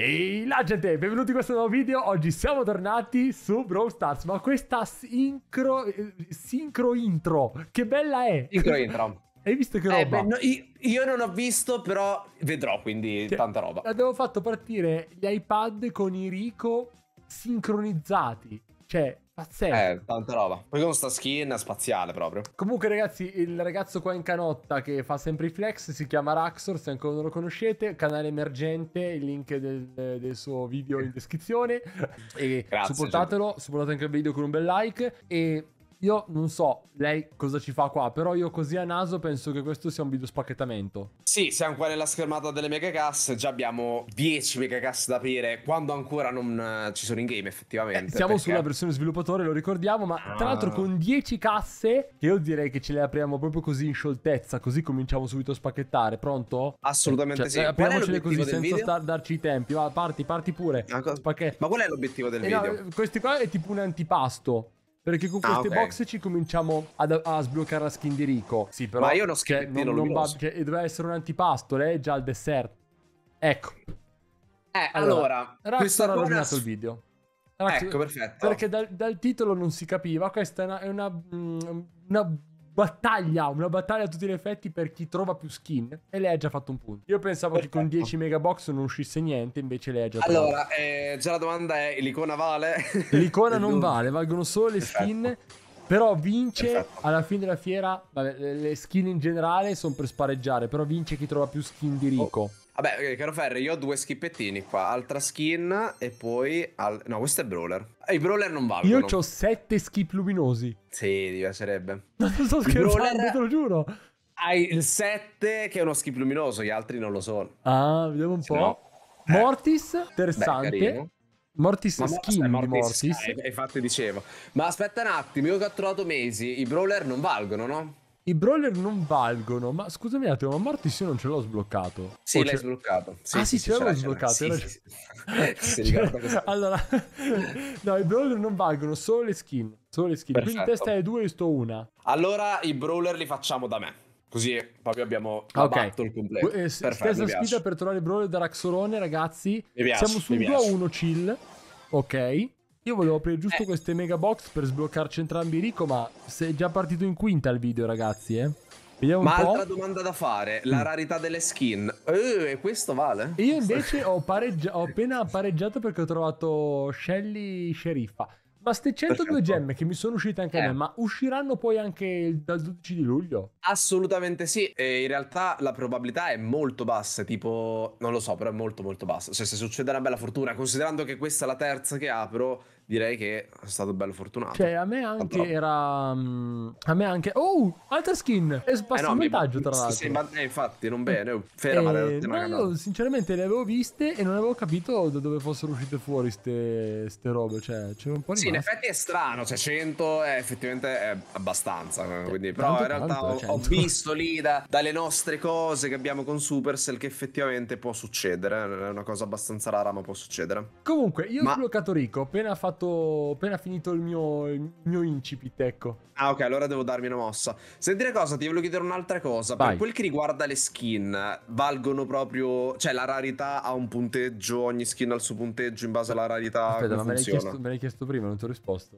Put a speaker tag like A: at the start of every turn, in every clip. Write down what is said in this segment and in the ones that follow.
A: Ehi la gente, benvenuti in questo nuovo video, oggi siamo tornati su Brawl Stars, ma questa sincro, sincro intro, che bella è! Sincro intro. Hai visto che eh, roba? Eh, beh, no,
B: io, non ho visto, però vedrò, quindi che, tanta roba.
A: Abbiamo fatto partire gli iPad con i Rico sincronizzati, cioè Pazzesco.
B: Eh, tanta roba. Poi con sta skin spaziale proprio.
A: Comunque, ragazzi, il ragazzo qua in canotta che fa sempre i flex si chiama Raxor. Se ancora non lo conoscete, canale emergente. Il link del, del suo video in descrizione. E Grazie, supportatelo. Gente. Supportate anche il video con un bel like. E io non so lei cosa ci fa qua, però io così a naso penso che questo sia un video spacchettamento.
B: Sì, siamo qua nella schermata delle megacass, già abbiamo 10 megacass da aprire quando ancora non eh, ci sono in game effettivamente. Eh, siamo perché... sulla
A: versione sviluppatore, lo ricordiamo, ma tra ah. l'altro con 10 casse, io direi che ce le apriamo proprio così in scioltezza, così cominciamo subito a spacchettare, pronto? Assolutamente cioè, sì. Eh, Apriamocele così senza star- darci i tempi, va, parti, parti pure. Ma, ma qual è l'obiettivo del eh, video? No, eh, questi qua è tipo un antipasto. Perché con ah, queste ah, okay. box ci cominciamo ad, a sbloccare la skin di Rico. Sì, però. Ma io non scherzo. Cioè, non, non va, cioè, doveva essere un antipasto, lei è già al dessert. Ecco. Eh, allora. allora questo ha rovinato il video. Ragazzi, ecco, perfetto. Perché dal, dal, titolo non si capiva, questa è una, è una, mm, una battaglia, una battaglia a tutti gli effetti per chi trova più skin. E lei ha già fatto un punto. Io pensavo Perfetto. che con 10 megabox non uscisse niente, invece lei ha già trovato. Allora,
B: eh, già la domanda è, l'icona vale?
A: L'icona non vale, valgono solo le Perfetto. skin. Però vince Perfetto. alla fine della fiera. Vabbè, le skin in generale sono per spareggiare. Però vince chi trova più skin di Rico. Oh.
B: Vabbè, caro Ferri, io ho due schippettini qua. Altra skin e poi... Al... No, questo è Brawler. I Brawler non valgono. Io ho
A: sette skip luminosi. Sì, ti piacerebbe. Non sto scherzando, brawler... te lo giuro. Hai il
B: 7 che è uno skip luminoso, gli altri non lo sono.
A: Ah, vediamo un Se po'. No. Eh. Mortis, interessante. Beh, Mortis ma skin eh, Mortis, Mortis.
B: Eh, infatti dicevo. Ma aspetta un attimo, io che ho trovato Mesi, i brawler non valgono, no?
A: I brawler non valgono, ma scusami un attimo, ma Mortis io non ce l'ho sbloccato. Sì, l'hai sbloccato. Sì, ah sì, sì ce l'ho sbloccato. Sì, sì, sì. cioè, allora, no, i brawler non valgono, solo le skin. Solo le skin. Perfetto. Quindi testa è due e sto una.
B: Allora i brawler li facciamo da me. Così
A: proprio abbiamo fatto okay. battle completo. Eh, Perfetto, stessa sfida per trovare i brawler da Raxorone, ragazzi. Mi piace, Siamo su 2 a 1 chill. Ok. Io volevo aprire giusto eh. queste mega box per sbloccarci entrambi Rico, ma è già partito in quinta il video, ragazzi, eh. Vediamo ma altra domanda
B: da fare, la mm. rarità delle skin. Eh, e questo vale? Io invece
A: ho, pareggia- ho appena pareggiato perché ho trovato Shelly Sceriffa. Ma ste 102 gemme che mi sono uscite anche eh. a me, eh. ma usciranno poi anche dal 12 di luglio?
B: Assolutamente sì, e in realtà la probabilità è molto bassa, tipo, non lo so, però è molto molto bassa. Cioè se succede una bella fortuna, considerando che questa è la terza che apro, direi che è stato bello fortunato. Cioè, a me anche Tanto...
A: era. Um, a me anche. Oh, altra skin! E spassato eh no, vantaggio, tra l'altro. Sì, sì, ma...
B: eh, infatti, non bene. Oh, Ferma, eh, ma io
A: sinceramente le avevo viste e non avevo capito da dove fossero uscite fuori ste, ste robe. Cioè, c'era un po' di. Sì, in effetti
B: è strano. Cioè, 100 è eh, effettivamente è abbastanza. Eh, cioè, quindi, però tanto, in realtà tanto, ho, cioè, ho, visto lì da, dalle nostre cose che abbiamo con Supercell che effettivamente può succedere. È una cosa abbastanza rara, ma può succedere.
A: Comunque, io ma... ho giocato Rico, appena fatto fatto appena finito il mio, il mio incipit, ecco.
B: Ah, ok, allora devo darmi una mossa. Senti una cosa, ti volevo chiedere un'altra cosa. Vai. Per quel che riguarda le skin, valgono proprio. Cioè, la rarità ha un punteggio, ogni skin ha il suo punteggio in base alla rarità. Aspetta, ma me l'hai, chiesto,
A: me l'hai, chiesto, prima, non ti ho risposto.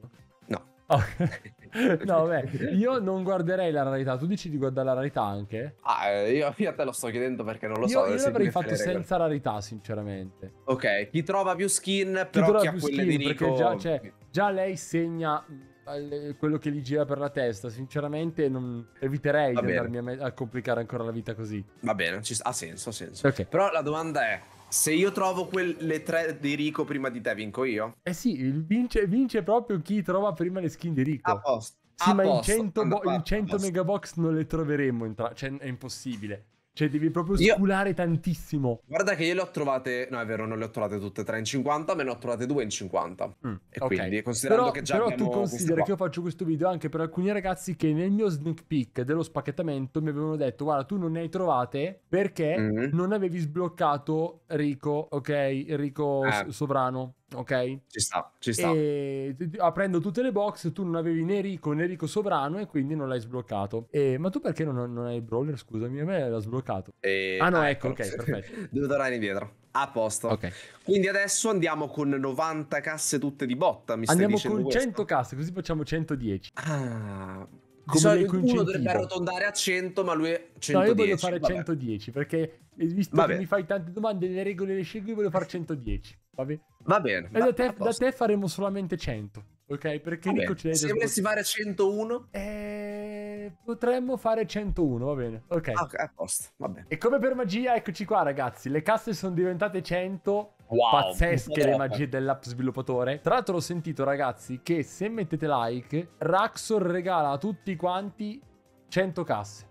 A: no, beh, io non guarderei la rarità. Tu dici di guardare la rarità anche?
B: Ah, eh, io, io te lo sto chiedendo perché non lo io, so. Io l'avrei fatto frega. senza
A: rarità, sinceramente. Ok,
B: chi trova più skin, però chi, trova chi ha quelle skin, di Nico... Perché già,
A: cioè, già lei segna mm, eh, quello che gli gira per la testa. Sinceramente, non eviterei Va di bene. andarmi a, me- a, complicare ancora la vita così.
B: Va bene, ci- ha senso, ha senso. Okay.
A: Però la domanda è:
B: se io trovo quelle tre di Rico prima di te, vinco io?
A: Eh sì, vince, vince proprio chi trova prima le skin di Rico. A posto. Sì, a ma posto. in 100, bo- 100 megabox non le troveremo. Tra- cioè, è impossibile. Cioè, devi proprio sculare io... tantissimo.
B: Guarda che io le ho trovate. No, è vero, non le ho trovate tutte e tre in 50, me ne ho trovate due in 50. Mm, e okay. quindi, considerando però, che già. Però tu considera che io
A: faccio questo video anche per alcuni ragazzi che nel mio sneak peek dello spacchettamento mi avevano detto: Guarda, tu non ne hai trovate perché mm-hmm. non avevi sbloccato Rico, ok? Rico eh. Sovrano. Ok? Ci sta, ci sta. E, aprendo tutte le box, tu non avevi né Rico né Rico Sovrano e quindi non l'hai sbloccato. E, ma tu perché non, non hai il brawler? Scusami, a me l'ha sbloccato.
B: E... Ah no, ah, ecco, ecco, ok, perfetto. Devo tornare indietro. A posto. Okay. Quindi adesso andiamo con 90 casse tutte di botta, mi andiamo stai dicendo Andiamo con 100
A: questo? casse, così facciamo 110. Ah come uno dovrebbe
B: arrotondare a 100, ma lui è 110. No, io voglio fare vabbè.
A: 110 perché eh, visto vabbè. che mi fai tante domande, le regole le scelgo, io voglio fare 110. Va bene. Va bene. E va, da, te, da te faremo solamente 100. Ok, perché Vabbè, Nico ci Se volessi fare 101? Eh, potremmo fare 101, va bene. Ok. Ah, a posto, vabbè. E come per magia, eccoci qua ragazzi, le casse sono diventate 100. Wow, pazzesche le magie dell'app sviluppatore. Tra l'altro ho sentito ragazzi che se mettete like, Raxor regala a tutti quanti 100 casse.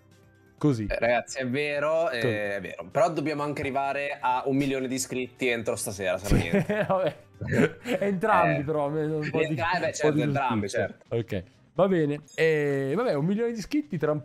A: Così. Eh,
B: ragazzi, è vero, eh, è vero. Però dobbiamo anche arrivare a un milione di iscritti entro stasera,
A: se vabbè. entrambi, eh, però. Un po' di, entrambi, un certo, po di entrambi, certo. Ok, va bene. E, eh, vabbè, un milione di iscritti tra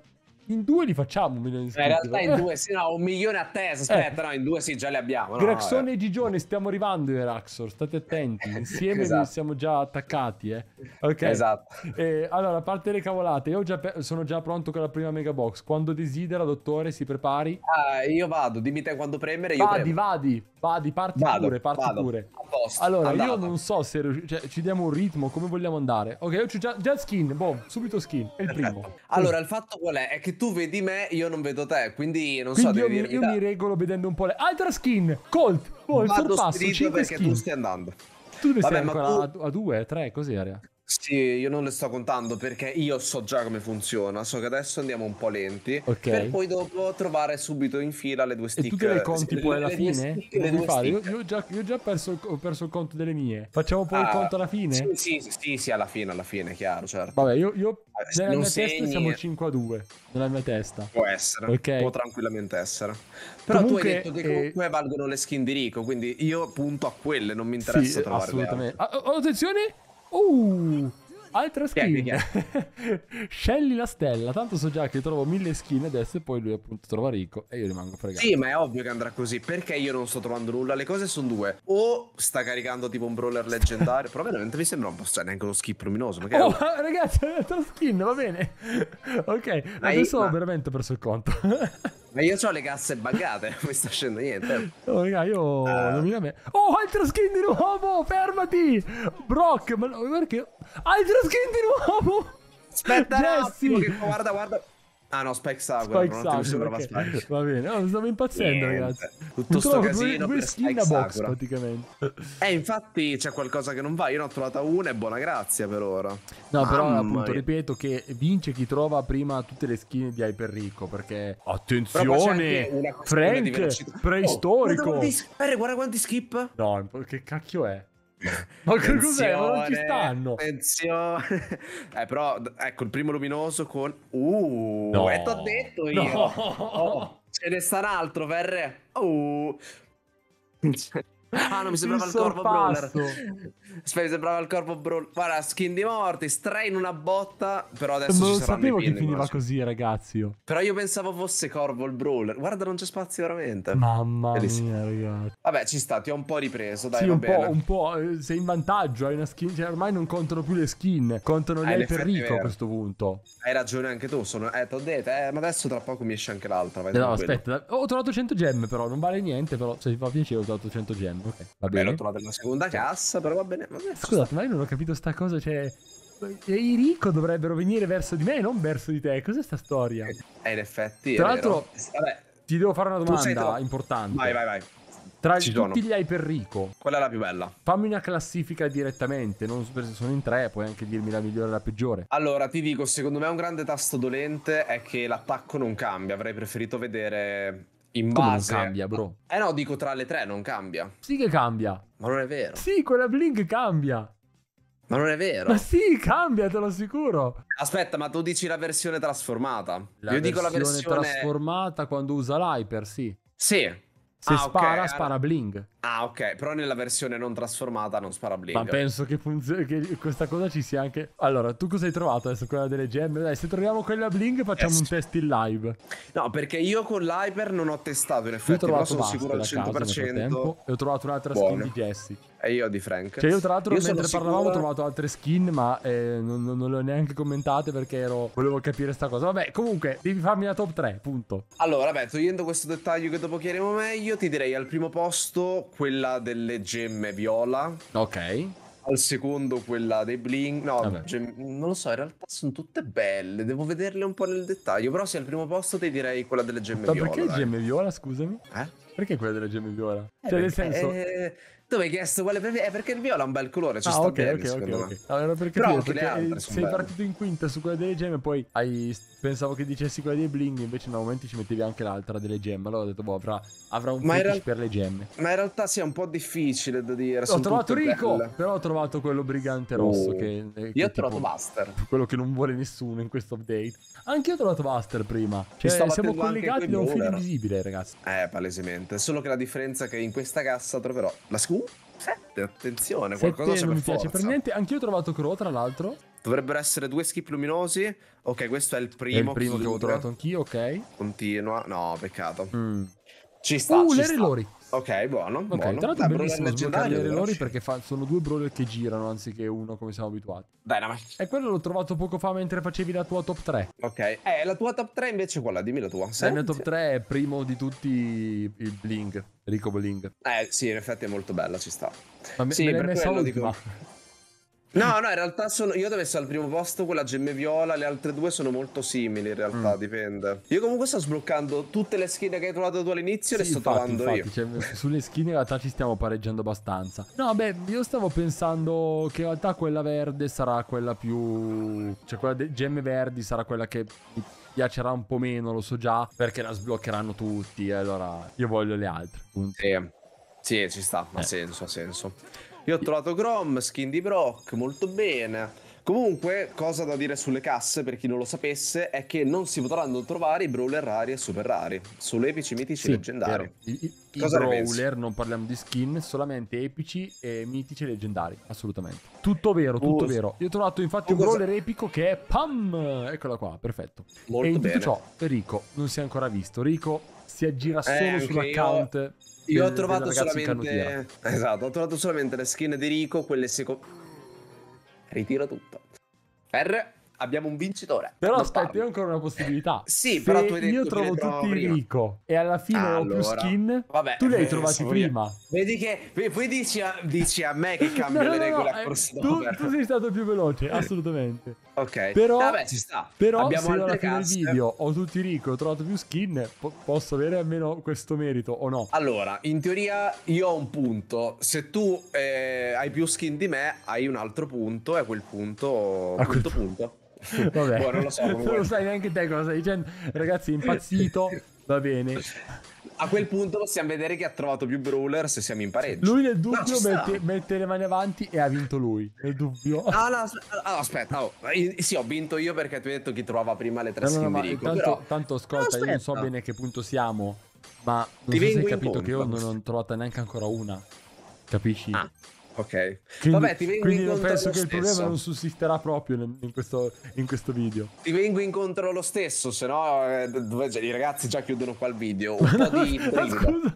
A: in due li facciamo un milione di iscritti. In realtà in due,
B: sì, no, un milione a testa. Eh. Aspetta, eh. no, in due sì, già li abbiamo. No, Graxone
A: e Gigione, stiamo arrivando in state attenti. Insieme esatto. noi siamo già attaccati, eh. Ok. Esatto. Eh, allora, a parte le cavolate, io già sono già pronto con la prima mega box. Quando desidera, dottore, si prepari. Ah, io vado, dimmi te quando premere, io Vadi, premo. vadi. Vadi, parti vado, pure, parti vado. pure. allora, andata. io non so se cioè, ci diamo un ritmo, come vogliamo andare. Ok, io già, già skin, boh, subito skin, è il primo. allora, il
B: fatto qual è? È che tu vedi me, io non vedo te, quindi non quindi so, io, mi, io mi
A: regolo vedendo un po' le... Altra skin, Colt, oh, il sorpasso, 5 perché tu stai andando. Tu ne Vabbè, sei ancora tu... a, a due, tre, così, Aria.
B: Sì, io non le sto contando perché io so già come funziona. So che adesso andiamo un po' lenti. Ok. Per poi dopo trovare subito in fila le due stick. E tu che le eh, conti sì, poi alla fine? Stick, le due fare? Io,
A: io, già, io già perso, ho perso il conto delle mie. Facciamo poi ah, il conto alla fine?
B: Sì, sì, sì, sì, alla fine, alla fine, chiaro, certo.
A: Vabbè, io, io
B: eh, nella mia segni... testa siamo
A: 5 a 2. Nella mia testa. Può
B: essere. Okay. Può tranquillamente essere. Però comunque, tu hai detto che eh, comunque eh... valgono le skin di Rico, quindi io punto a
A: quelle, non mi interessa sì, trovare. Assolutamente. Ah, attenzione! Uh, altra skin. Scelli la stella. Tanto so già che trovo mille skin adesso e poi lui appunto trova ricco e io rimango fregato. Sì,
B: ma è ovvio che andrà così. Perché io non sto trovando nulla? Le cose sono due. O sta caricando tipo un brawler leggendario. però veramente mi sembra un po' strano neanche uno skip luminoso. Perché oh, ma,
A: ragazzi, ho detto skin, va bene. ok, adesso ma... veramente perso il conto. Ma io ho le casse buggate, eh. ah. non mi sta scendendo niente. Oh, raga, io uh. Oh, altro skin di nuovo, fermati! Brock, ma perché? Altro skin di nuovo! Aspetta, Jesse. No, guarda, guarda. Ah no, Spike Sour, Spike non okay. Va bene, no, stavo impazzendo Niente. ragazzi. Tutto sto casino due, due skin a box praticamente.
B: Eh, infatti c'è qualcosa che non va, io ne ho trovata una e buona grazia per ora. No, Mamma però appunto
A: ripeto che vince chi trova prima tutte le skin di Hyper Rico, perché attenzione, Frank preistorico. Oh, guarda,
B: guarda, guarda quanti skip.
A: No, che cacchio è? ma che cos'è? Ma non ci stanno.
B: Attenzione. Eh, però, ecco, il primo luminoso con... Uh, no. e t'ho
A: detto io. No. Oh,
B: ce ne sarà altro, Ferre. Uh.
A: Ah, non mi sembrava il, il corpo brawler.
B: Aspetta, mi sembrava il corpo brawler. Guarda, skin di morti, stray in una botta. Però adesso non ci saranno sapevo che finiva cose.
A: così, ragazzi. Io.
B: Però io pensavo fosse corvo il brawler. Guarda, non c'è spazio veramente. Mamma
A: Bellissimo. mia, ragazzi.
B: Vabbè, ci sta, ti ho un po' ripreso. Dai, sì, un po', un
A: po', eh, Sei in vantaggio. Hai una skin. Cioè, ormai non contano più le skin, contano gli ah, hai per ricco a questo
B: punto. Hai ragione anche tu. Sono... Eh, t'ho detto, eh, ma adesso tra poco mi esce anche l'altra. No, aspetta,
A: ho trovato 100 gemme, però non vale niente. Però se ti fa piacere, ho trovato 100 gemme okay, va bene. L'ho
B: trovata nella seconda cassa, però va bene. Va bene
A: Scusate, ma io non ho capito sta cosa, cioè... I ricco dovrebbero venire verso di me e non verso di te. Cos'è sta storia? Eh, eh in effetti. Tra l'altro, ti devo fare una domanda importante. Vai, vai, vai. Tra Ci tutti sono. gli Hyperrico, qual è la più bella? Fammi una classifica direttamente. Non so se sono in tre, puoi anche dirmi la migliore e la peggiore.
B: Allora, ti dico, secondo me un grande tasto dolente è che l'attacco non cambia. Avrei preferito vedere in base... non cambia, bro? Eh no, dico tra le tre non cambia. Sì che cambia.
A: Ma non è vero. Sì, quella Blink cambia. Ma non è vero. Ma sì, cambia, te lo assicuro.
B: Aspetta, ma tu dici la versione trasformata. La Io dico la versione
A: trasformata quando usa l'hyper, sì. Sì. Se ah, spara, okay. spara eh. bling.
B: Ah, ok, però nella versione non trasformata non spara blink. Ma penso
A: che, funzioni, che questa cosa ci sia anche. Allora, tu cosa hai trovato adesso? Quella delle gemme? Dai, se troviamo quella blink, facciamo yes. un test in live.
B: No, perché io con l'hyper non ho testato in effetti, però sono sicuro al 100%. Casa,
A: e ho trovato un'altra Buono. skin di
B: Jesse. E io di Frank. Cioè, io tra l'altro, io mentre parlavamo, sicura... ho trovato
A: altre skin, ma eh, non, non, non, le ho neanche commentate perché ero... volevo capire sta cosa. Vabbè, comunque, devi farmi la top 3, punto.
B: Allora, vabbè, togliendo questo dettaglio che dopo chiariremo meglio, ti direi al primo posto quella delle gemme viola. Ok. Al secondo quella dei bling. No, gem... non lo so, in realtà sono tutte belle. Devo vederle un po' nel dettaglio. Però se al primo posto ti direi quella delle gemme Ma viola. Ma perché dai.
A: gemme viola, scusami? Eh? Perché quella delle gemme viola? Eh, cioè, nel senso...
B: Eh tu mi hai chiesto quale preferisci. È eh, perché il viola ha un bel colore. Ci ah, sta ok, bene, okay, okay. Allora, perché Però capire, perché altre, sei belle. partito
A: in quinta su quella delle gemme, poi hai... pensavo che dicessi quella dei bling, invece no, momenti ci mettevi anche l'altra delle gemme. Allora ho detto, boh, avrà, avrà un fetish real... per le gemme.
B: Ma in realtà sia sì, un po' difficile da dire. Ho trovato Rico, belle.
A: però ho trovato quello brigante rosso. Oh. Che, eh, io ho trovato Buster. Quello che non vuole nessuno in questo update. Anche io ho trovato Buster prima. Cioè, siamo collegati da un film invisibile,
B: ragazzi. Eh, palesemente. Solo che la differenza è che in questa cassa troverò la scu Sette, attenzione, Sette qualcosa c'è non mi piace forza. per
A: niente. Anch'io ho trovato Crow, tra l'altro.
B: Dovrebbero essere due skip luminosi. Ok, questo è il primo. È il primo che ho trovato
A: anch'io, ok.
B: Continua. No, peccato. Mm. Ci sta. Uh, ci sta. Lori. Ok, buono. Ok, buono. tra l'altro è bellissimo sbloccare lori
A: perché fa, sono due brawler che girano anziché uno come siamo abituati. ma... E quello l'ho trovato poco fa mentre facevi la tua top 3. Ok, eh, la
B: tua top 3 invece quella, dimmi la tua. Senti. La mia top 3 è
A: primo di tutti il Bling, Rico Bling. Eh sì, in
B: effetti è molto bella, ci sta. Ma me, sì, me l'hai messa ultima. Dico... No, no, in realtà sono, io ho essere al primo posto con la gemme viola, le altre due sono molto simili in realtà, mm. dipende. Io comunque sto sbloccando tutte le schede che hai
A: trovato tu all'inizio sì, le sto infatti, trovando infatti, io. Cioè, sulle skin, in realtà ci stiamo pareggiando abbastanza. No, beh, io stavo pensando che in realtà quella verde sarà quella più... cioè quella delle gemme verdi sarà quella che piacerà un po' meno, lo so già, perché la sbloccheranno tutti, allora io voglio le altre.
B: Sì, sì ci sta, eh. senso, ha senso. Io ho trovato Grom, skin di Brock, molto bene. Comunque, cosa da dire sulle casse, per chi non lo sapesse, è che non si potranno trovare i brawler rari e super rari,
A: solo epici, mitici sì, e leggendari. I, i, I, brawler, non parliamo di skin, solamente epici, e mitici e leggendari, assolutamente. Tutto vero, tutto oh, vero. Io ho trovato infatti oh, un brawler epico che è PAM! Eccola qua, perfetto. Molto e in bene. tutto ciò, Rico non si è ancora visto. Rico si aggira eh, solo eh, sull'account. Io io ho trovato solamente. Esatto,
B: ho trovato solamente le skin di Rico, quelle secondo. Ritiro tutto. Per Abbiamo un vincitore. Però aspetta, io ho
A: ancora una possibilità. Eh, sì, Se però tu hai detto io trovo tutti prima. Rico e alla fine allora, ho più skin.
B: Vabbè, tu li hai eh, trovati prima. Vedi che poi dici a, dici a me che cambia no, le regole no, no, eh, tu, tu sei
A: stato più veloce, assolutamente. Ok. Però, Vabbè, ci
B: sta. Però Abbiamo se alla fine del video
A: ho tutti ricco, ho trovato più skin, po- posso avere almeno questo merito o no? Allora,
B: in teoria io ho un punto. Se tu eh, hai più skin di me, hai un altro punto e a quel punto... A punto, quel punto.
A: Vabbè. Boh, non lo so. non lo sai neanche te cosa stai dicendo. Ragazzi, impazzito.
B: Va bene a quel punto possiamo vedere chi ha trovato più brawler se siamo in pareggio. Lui nel dubbio no, mette,
A: mette, le mani avanti e ha vinto lui. Nel dubbio. Ah, no,
B: aspetta. Oh. Sì, ho vinto io perché tu hai detto chi trovava prima le tre no, no, no Rico, tanto, però... tanto,
A: ascolta, io non so bene a che punto siamo. Ma non Ti so se hai capito che io non, ho trovato neanche ancora una. Capisci? Ah. Ok. Quindi, Vabbè, ti vengo quindi incontro io penso che stesso. il problema non sussisterà proprio in, in, questo, in, questo, video.
B: Ti vengo incontro lo stesso, se no eh, cioè, i ragazzi già chiudono qua il video. Un po' di... Scusa.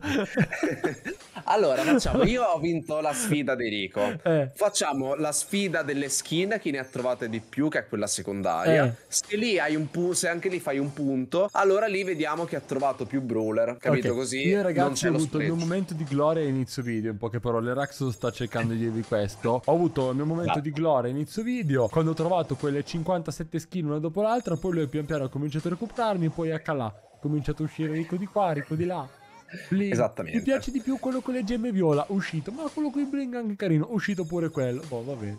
B: Allora, facciamo, io ho vinto la sfida di Rico. Eh. Facciamo la sfida delle skin, chi ne ha trovate di più, che è quella
A: secondaria. Eh.
B: Se lì hai un punto, se anche lì fai un punto, allora lì vediamo chi ha trovato più brawler, capito okay. così? Io ragazzi ho avuto il mio
A: momento di gloria inizio video, in poche parole, Raxo sta cercando di dirvi questo. Ho avuto il mio momento no. di gloria inizio video, quando ho trovato quelle 57 skin una dopo l'altra, poi lui pian piano ha cominciato a recuperarmi, poi a ecco calà. cominciato a uscire ricco di qua, ricco di là. Bling. Esattamente. Mi piace di più quello con le gemme viola, uscito, ma quello con i bling anche carino, uscito pure quello. Oh, va bene.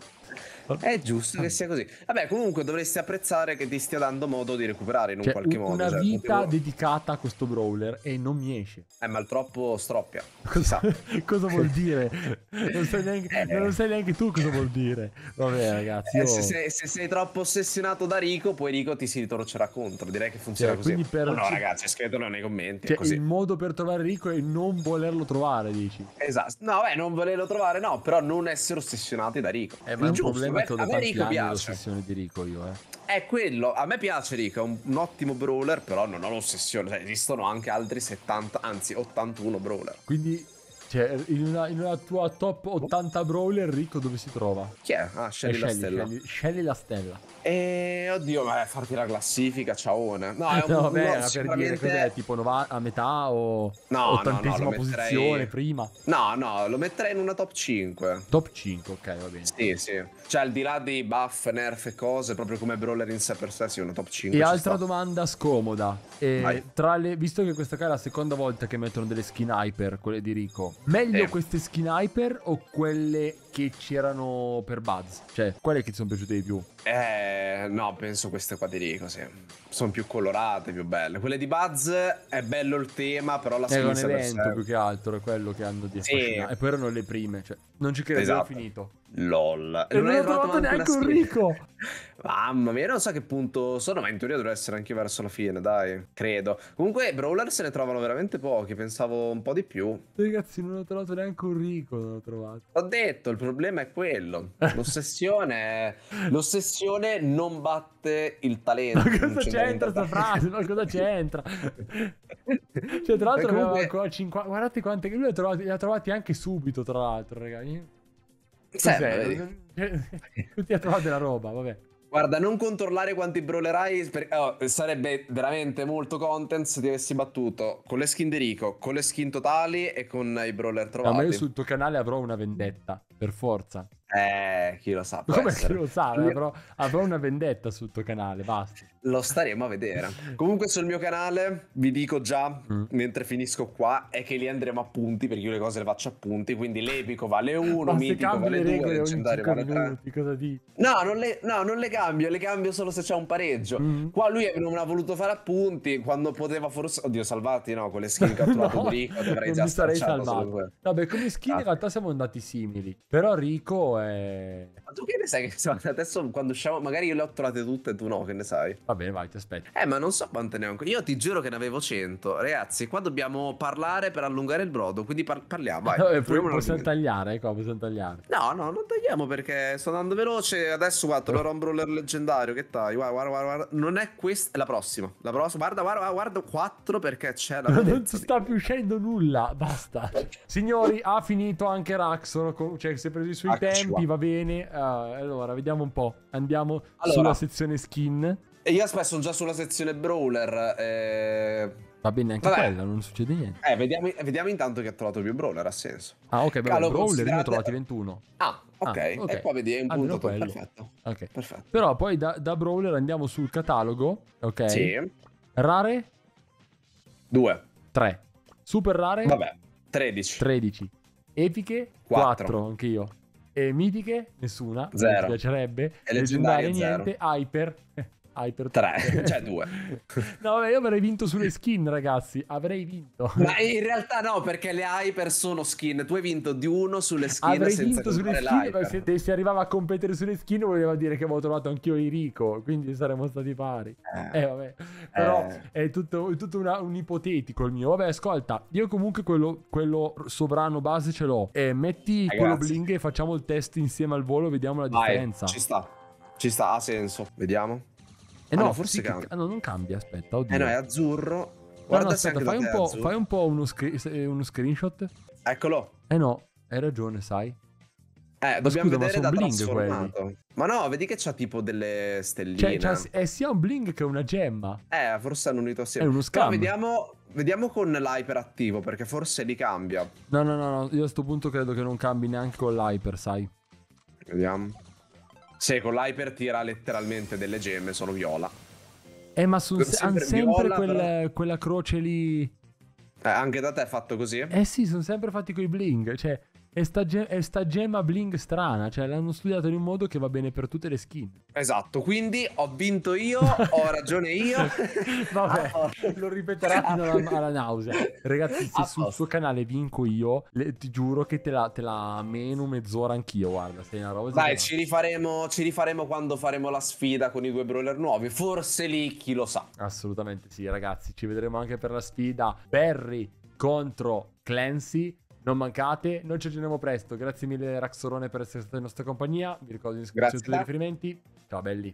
A: È giusto che sia così. Vabbè, comunque
B: dovresti apprezzare che ti stia dando modo di recuperare in un cioè, qualche una modo. Una cioè, vita cioè,
A: dedicata a questo brawler e non mi esce. Eh, ma il troppo stroppia. Cosa, cosa vuol dire? non, sai neanche, eh, non sai neanche tu cosa vuol dire. Vabbè, eh, ragazzi. Io... se, sei,
B: se, sei, troppo ossessionato da Rico, poi Rico ti si ritorcerà contro. Direi che funziona cioè, così. Per... Oh, no, ragazzi, scrivetelo nei commenti. Cioè, il
A: modo per trovare Rico è non volerlo trovare, dici.
B: Esatto. No, beh, non volerlo trovare, no, però non essere ossessionati da Rico. Eh, ma è giusto, problema Rico eh, da tanti Rico anni l'ossessione
A: di Rico io, eh.
B: È quello, a me piace Rico, è un, un ottimo brawler, però non ho l'ossessione, cioè, esistono anche altri 70, anzi 81 brawler.
A: Quindi cioè, in una, in una, tua top 80 brawler, Rico, dove si trova? Chi è? Ah, eh, scegli eh, la stella. Scegli, scegli, la stella.
B: E eh, oddio, ma farti la classifica, ciao. No, è un, no, beh, no, sicuramente... per dire è
A: tipo nova, a metà o no, ottantesima no, no, posizione metterei... prima?
B: No, no, lo metterei in una top 5. Top 5, ok, va bene. Sì, sì. Cioè, al di là dei buff, nerf e cose, proprio come brawler in sé per sé, sì, una top 5. E altra sta.
A: domanda scomoda. Eh, le... visto che questa qua è la seconda volta che mettono delle skin hyper, quelle di Rico, Meglio eh. queste skin hyper o quelle che c'erano per Buzz? Cioè, quelle che ti sono piaciute di più? Eh,
B: no, penso queste qua di Rico, sì. Sono più colorate, più belle. Quelle di Buzz è bello il tema, però la skin... è un evento più
A: che altro, è quello che hanno di sì. E poi erano le prime, cioè... Non ci credo, esatto. finito. LOL. E non, non ho trovato neanche un ricco. Mamma
B: mia, non so a che punto sono, ma in teoria dovrebbe essere anche verso la fine, dai, credo. Comunque, brawler se ne trovano veramente pochi, pensavo un po' di più.
A: Ragazzi, non ho trovato neanche un ricco, non ho trovato.
B: Ho detto, il problema è quello. L'ossessione, l'ossessione non batte il talento. Ma cosa c'entra questa
A: frase? Ma cosa c'entra? cioè, tra l'altro comunque... aveva ancora 50... Guardate quante... Lui li ha trovati anche subito, tra l'altro, ragazzi. Cioè, cioè, cioè, Sempre. Tutti a trovare della roba, vabbè. Guarda, non
B: controllare quanti brawlerai, per... oh, sarebbe veramente molto content se ti avessi battuto con le skin di Rico, con le skin totali e con i brawler trovati. No, ma io sul
A: tuo canale avrò una vendetta, per forza. Eh, chi lo sa. Come essere. chi lo sa, eh, Io... avrò, avrò, una vendetta sul tuo canale, basta. Lo staremo a vedere. Comunque sul mio canale, vi dico già, mm.
B: mentre finisco qua, è che li andremo a punti, perché io le cose le faccio a punti, quindi l'epico vale 1, mitico vale 2, leggendario vale 3. Cosa dici? No non, le, no, non le cambio, le cambio solo se c'è un pareggio. Mm. Qua lui non ha voluto fare appunti, quando poteva forse... Oddio, salvati, no,
A: con le skin che ha trovato no, di Rico dovrei già starei salvato. Vabbè, come skin ah. in realtà siamo andati simili, però Rico... È 哎。tu che ne sai che sono... adesso quando usciamo, magari io le ho trovate
B: tutte e tu no, che ne sai? Va bene, vai, ti aspetto. Eh, ma non so quante ne ho ancora. Io ti giuro che ne avevo 100. Ragazzi, qua dobbiamo parlare per allungare il brodo, quindi par- parliamo, vai. Eh, possiamo l'argomento.
A: tagliare, qua, possiamo tagliare.
B: No, no, non tagliamo perché sto andando veloce. Adesso guarda, troverò un brawler leggendario, che tai? Guarda, guarda, guarda, guarda. Non è questa, è la prossima. La prossima, guarda, guarda, guarda, 4 perché c'è la... non
A: si sta più uscendo nulla, basta. Signori, ha finito anche Raxon, cioè si è preso i suoi Acciua. tempi, va bene. Eh, Ah, allora, vediamo un po'. Andiamo allora, sulla sezione skin. E
B: io spesso sono già sulla sezione brawler. Eh...
A: Va bene anche Vabbè. quella, non succede niente.
B: Eh, vediamo, vediamo, intanto che ha trovato più brawler, ha senso.
A: Ah, ok, però brawler considerate... io ne ho trovati 21. Ah, ah, ok. Ah, okay. E poi vedi, è un punto perfetto. Okay. perfetto. Però poi da, da, brawler andiamo sul catalogo, ok? Sì. Rare? 2. 3. Super rare? Vabbè, 13. 13. Epiche? 4. 4 anch'io. E mitiche? Nessuna. Zero. Mi piacerebbe. E leggendarie? niente. Zero. Hyper? Hyper 3, cioè 2. no, vabbè, io avrei vinto sulle skin, ragazzi. Avrei vinto. Ma in
B: realtà no, perché le Hyper sono skin. Tu hai vinto di uno sulle skin. Avrei vinto sulle skin
A: se, se arrivava a competere sulle skin voleva dire che avevo trovato anch'io Irico. Quindi saremmo stati pari. Eh, eh vabbè. Però eh. è tutto, è tutto una, un ipotetico il mio. Vabbè, ascolta, io comunque quello, quello sovrano base ce l'ho. Eh, metti ragazzi. Eh, quello bling e facciamo il test insieme al volo, vediamo la Vai, differenza. Ci
B: sta. Ci sta, ha senso. Vediamo.
A: Eh ah, no, no, forse, forse cambia. Ca- no, non cambia, aspetta, eh, oddio. Eh no, è azzurro. Guarda no, aspetta, fai un, po', fai un po' uno, scre- uno screenshot. Eccolo. Eh no, hai ragione, sai. Eh, ma dobbiamo scusa, vedere ma da trasformato. Quelli.
B: Ma no, vedi che c'ha tipo delle stelline. Cioè, c'ha,
A: è eh, sia un bling che una gemma.
B: Eh, forse hanno unito assieme. È uno scam. Però vediamo, vediamo con l'hyper attivo, perché forse li cambia.
A: No, no, no, no, io a sto punto credo che non cambi neanche con l'hyper, sai.
B: Vediamo. Se con l'hyper tira letteralmente delle gemme, sono viola.
A: Eh, ma sono se sempre, sempre viola, quel, però... quella croce lì.
B: Eh, anche da te è fatto così? Eh
A: sì, sono sempre fatti coi bling. Cioè, è sta, ge- è sta gemma bling strana, cioè l'hanno studiata in un modo che va bene per tutte le skin.
B: Esatto, quindi ho
A: vinto io,
B: ho ragione io. Vabbè, ah, oh. lo ripeterà fino alla,
A: alla nausea. Ragazzi, se sul suo canale vinco io, le, ti giuro che te la, te la meno mezz'ora anch'io, guarda, sei una roba... Dai, ci
B: rifaremo, ci rifaremo quando faremo la sfida con i due brawler
A: nuovi, forse lì chi lo sa. Assolutamente sì, ragazzi, ci vedremo anche per la sfida Barry contro Clancy non mancate, noi ci aggiorniamo presto. Grazie mille Raxorone per essere stato in nostra compagnia. Vi ricordo in descrizione tutti i riferimenti. Ciao belli.